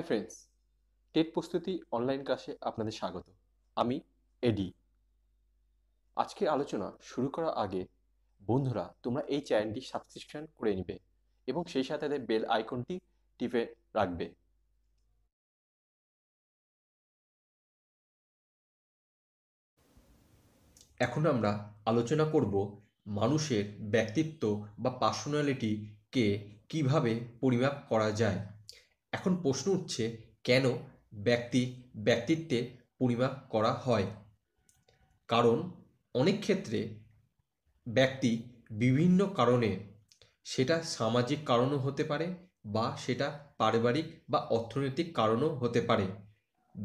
high friends TET প্রস্তুতি online ক্লাসে আপনাদের স্বাগত আমি এডি আজকে আলোচনা শুরু করার আগে বন্ধুরা তোমরা এই চ্যানেলটি সাবস্ক্রিপশন করে নিবে এবং সেই সাথে তাদের বেল আইকনটি টিপে রাখবে এখন আমরা আলোচনা করব মানুষের ব্যক্তিত্ব বা পার্সোনালিটিকে কিভাবে পরিমাপ করা যায় এখন প্রশ্ন উঠছে কেন ব্যক্তি ব্যক্তিত্বে পরিমাপ করা হয় কারণ অনেক ক্ষেত্রে ব্যক্তি বিভিন্ন কারণে সেটা সামাজিক কারণও হতে পারে বা সেটা পারিবারিক বা অর্থনৈতিক কারণও হতে পারে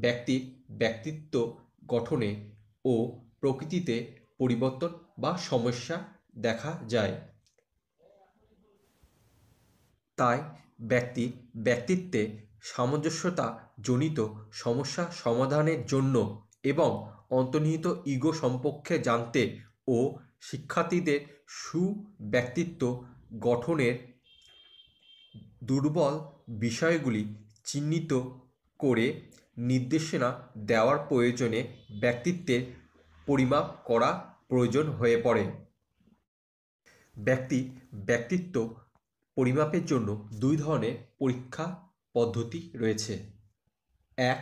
ব্যক্তির ব্যক্তিত্ব গঠনে ও প্রকৃতিতে পরিবর্তন বা সমস্যা দেখা যায় তাই ব্যক্তি ব্যক্তিত্বে সামঞ্জস্যতা জনিত সমস্যা সমাধানের জন্য এবং অন্তর্নিহিত ইগো সম্পর্কে জানতে ও শিক্ষার্থীদের সুব্যক্তিত্ব গঠনের দুর্বল বিষয়গুলি চিহ্নিত করে নির্দেশনা দেওয়ার প্রয়োজনে ব্যক্তিত্বের পরিমাপ করা প্রয়োজন হয়ে পড়ে ব্যক্তি ব্যক্তিত্ব পরিমাপের জন্য দুই ধরনের পরীক্ষা পদ্ধতি রয়েছে এক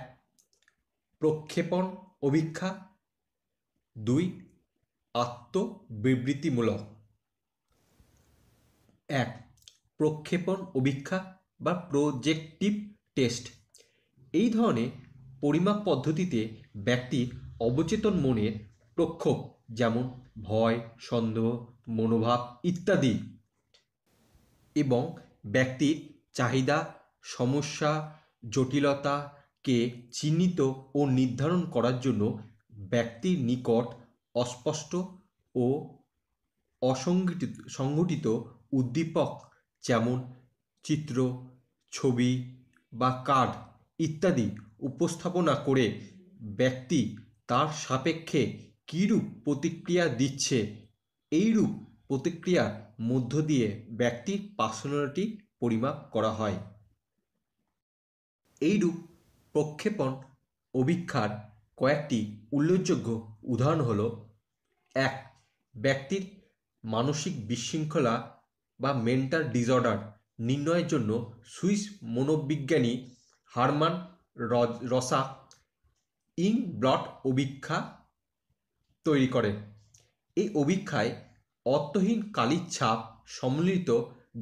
প্রক্ষেপণ অভীক্ষা দুই আত্মবিবৃতিমূলক এক প্রক্ষেপণ অভীক্ষা বা প্রজেক্টিভ টেস্ট এই ধরনের পরিমাপ পদ্ধতিতে ব্যক্তি অবচেতন মনের প্রক্ষোভ যেমন ভয় সন্দেহ মনোভাব ইত্যাদি এবং ব্যক্তির চাহিদা সমস্যা জটিলতাকে চিহ্নিত ও নির্ধারণ করার জন্য ব্যক্তির নিকট অস্পষ্ট ও অসংগঠিত সংগঠিত উদ্দীপক যেমন চিত্র ছবি বা কার্ড ইত্যাদি উপস্থাপনা করে ব্যক্তি তার সাপেক্ষে কীরূপ প্রতিক্রিয়া দিচ্ছে এইরূপ প্রতিক্রিয়া মধ্য দিয়ে ব্যক্তির পার্সোনালিটি পরিমাপ করা হয় এইরূপ প্রক্ষেপণ অভিক্ষার কয়েকটি উল্লেখযোগ্য উদাহরণ হল এক ব্যক্তির মানসিক বিশৃঙ্খলা বা মেন্টাল ডিসঅর্ডার নির্ণয়ের জন্য সুইস মনোবিজ্ঞানী হারমান রসা ইং ব্লট অভিক্ষা তৈরি করে এই অভিক্ষায় অর্থহীন কালির ছাপ সম্মিলিত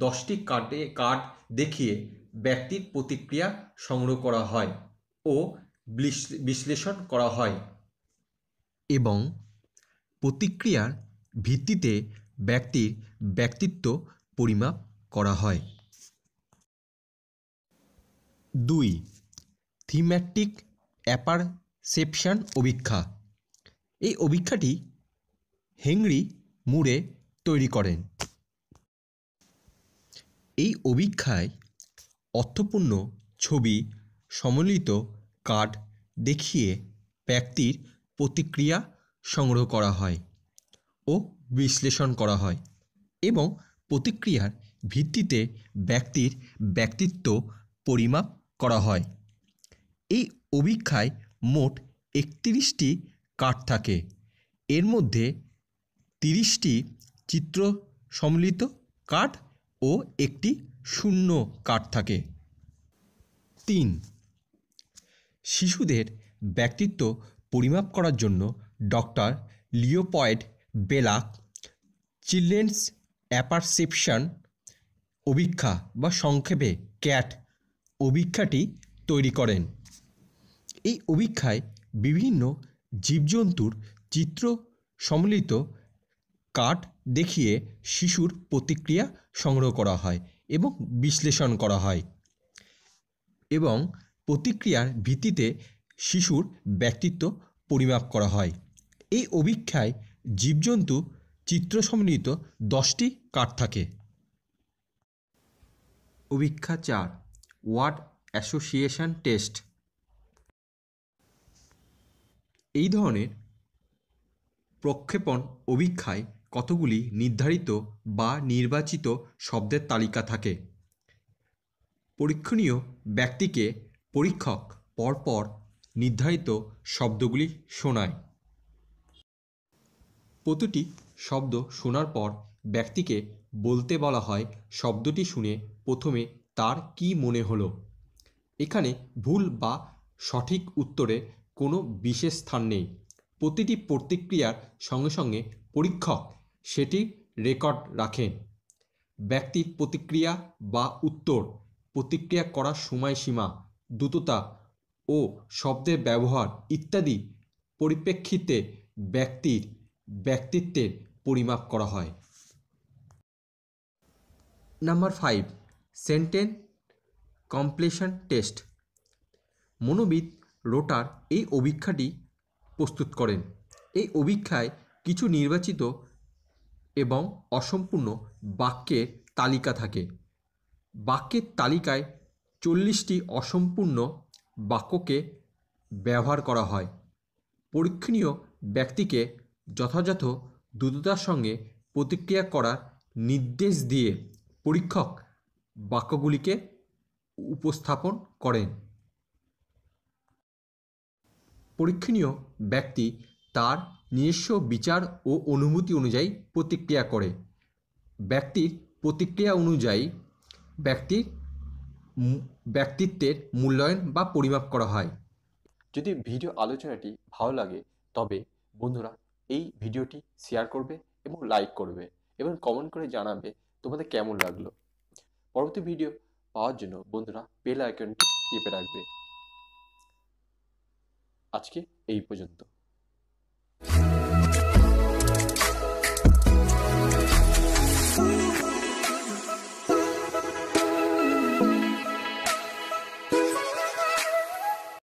দশটি কার্ডে কার্ড দেখিয়ে ব্যক্তির প্রতিক্রিয়া সংগ্রহ করা হয় ও বিশ্লেষণ করা হয় এবং প্রতিক্রিয়ার ভিত্তিতে ব্যক্তির ব্যক্তিত্ব পরিমাপ করা হয় দুই থিম্যাটিক অ্যাপারসেপশান অভিক্ষা এই অভিক্ষাটি হেংরি মুড়ে তৈরি করেন এই অভিক্ষায় অর্থপূর্ণ ছবি সমলিত কার্ড দেখিয়ে ব্যক্তির প্রতিক্রিয়া সংগ্রহ করা হয় ও বিশ্লেষণ করা হয় এবং প্রতিক্রিয়ার ভিত্তিতে ব্যক্তির ব্যক্তিত্ব পরিমাপ করা হয় এই অভিক্ষায় মোট একত্রিশটি কার্ড থাকে এর মধ্যে তিরিশটি চিত্র সম্মিলিত কাঠ ও একটি শূন্য কাঠ থাকে তিন শিশুদের ব্যক্তিত্ব পরিমাপ করার জন্য doctor Leopold Bellak children's apperception অভিক্ষা বা সংক্ষেপে ক্যাট অভিক্ষাটি তৈরি করেন এই অভিক্ষায় বিভিন্ন জীবজন্তুর চিত্র সম্মিলিত কাঠ দেখিয়ে শিশুর প্রতিক্রিয়া সংগ্রহ করা হয় এবং বিশ্লেষণ করা হয় এবং প্রতিক্রিয়ার ভিত্তিতে শিশুর ব্যক্তিত্ব পরিমাপ করা হয় এই অভিক্ষায় জীবজন্তু চিত্র সম্মিলিত দশটি কাঠ থাকে অভিক্ষা চার ওয়ার্ড অ্যাসোসিয়েশন টেস্ট এই ধরনের প্রক্ষেপণ অভিক্ষায় কতগুলি নির্ধারিত বা নির্বাচিত শব্দের তালিকা থাকে পরীক্ষণীয় ব্যক্তিকে পরীক্ষক পরপর নির্ধারিত শব্দগুলি শোনায় প্রতিটি শব্দ শোনার পর ব্যক্তিকে বলতে বলা হয় শব্দটি শুনে প্রথমে তার কি মনে হলো এখানে ভুল বা সঠিক উত্তরে কোনো বিশেষ স্থান নেই প্রতিটি প্রতিক্রিয়ার সঙ্গে সঙ্গে পরীক্ষক সেটি রেকর্ড রাখে ব্যক্তির প্রতিক্রিয়া বা উত্তর প্রতিক্রিয়া করার সময়সীমা দ্রুততা ও শব্দের ব্যবহার ইত্যাদি পরিপ্রেক্ষিতে ব্যক্তির ব্যক্তিত্বের পরিমাপ করা হয় number five sentence completion test মনোবিদ রোটার এই অভিক্ষাটি প্রস্তুত করেন এই অভিক্ষায় কিছু নির্বাচিত এবং অসম্পূর্ণ বাক্যের তালিকা থাকে বাক্যের তালিকায় চল্লিশটি অসম্পূর্ণ বাক্যকে ব্যবহার করা হয় পরীক্ষণীয় ব্যক্তিকে যথাযথ দ্রুততার সঙ্গে প্রতিক্রিয়া করার নির্দেশ দিয়ে পরীক্ষক বাক্যগুলিকে উপস্থাপন করেন পরীক্ষণীয় ব্যক্তি তার নিজস্ব বিচার ও অনুভূতি অনুযায়ী প্রতিক্রিয়া করে ব্যক্তির প্রতিক্রিয়া অনুযায়ী ব্যক্তির ব্যক্তিত্বের মূল্যায়ন বা পরিমাপ করা হয় যদি ভিডিও আলোচনাটি ভালো লাগে তবে বন্ধুরা এই ভিডিওটি শেয়ার করবে এবং লাইক করবে এবং কমেন্ট করে জানাবে তোমাদের কেমন লাগলো পরবর্তী ভিডিও পাওয়ার জন্য বন্ধুরা বেল আইকনটি টিপে রাখবে আজকে এই পর্যন্ত